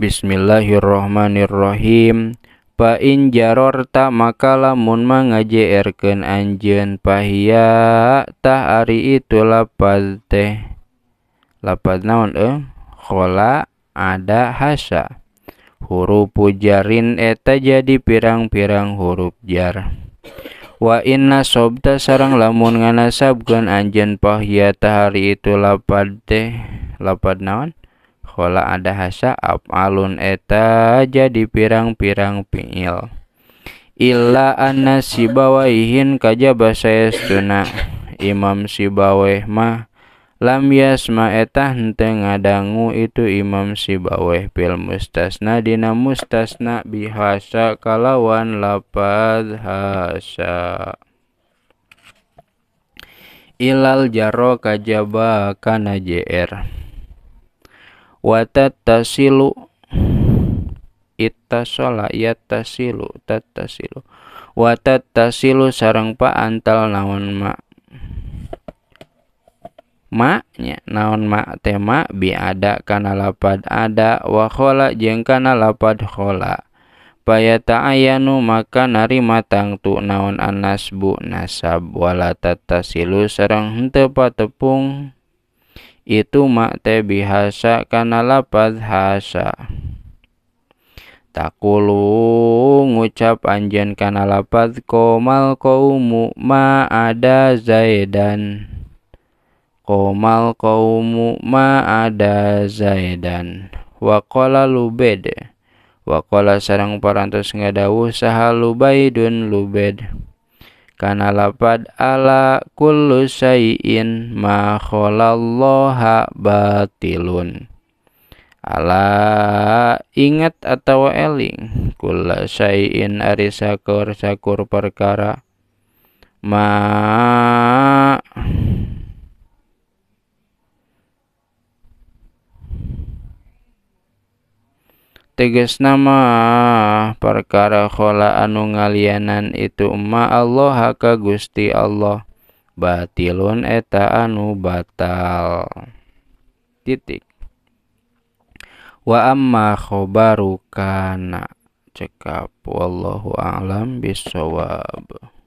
Al Bismillahirromanirrohim paintinjarrota maka lamun manj erken Anjen pahia tahari itu lapal teh dapat naonkhola eh? ada hasa hurufujarin eta jadi pirang-pirang huruf jar wa nas sobda sarang lamun nganasabkan Anjen pahia tahari itu lapat tehpat naon punyala ada hasa Ab alun eta jadi pirang-pirang pingil. Ilaan sibawahin kajaba saya Sunna Imam sibaweh mah la miaasma eta nteng ngadanggu itu imam sibawehpil mustas nadinanam mustas na bihaa kalawan lapaa Ilal Jarro kajabakana jr. watatasilu ittasola yattasilu tattasilu watatasilu sarang pa antal naon ma ma maknya naon ma tema bi ada kana lapad ada wa khola jeung kana lapad khola payata ayanu maka nari matang tu naon anas bu nasab wala silu sarang pa tepung itu makte bihasa karena lapad hasa takulu ngucap anjen karena lapad komal kaumu ma ada zaidan komal kaumu ma ada zaidan wakola lubed wakola sarang parantos ngadawu saha lubaidun lubed karena lapad ala kullu syai'in ma khalallaha batilun. Ala ingat atau eling kullu syai'in ari sakur sakur perkara ma tegas nama perkara khola anu ngalianan itu ma Allah haka Gusti Allah batilun eta anu batal titik wa amma khobaru kana cekap wallahu a'lam bisawab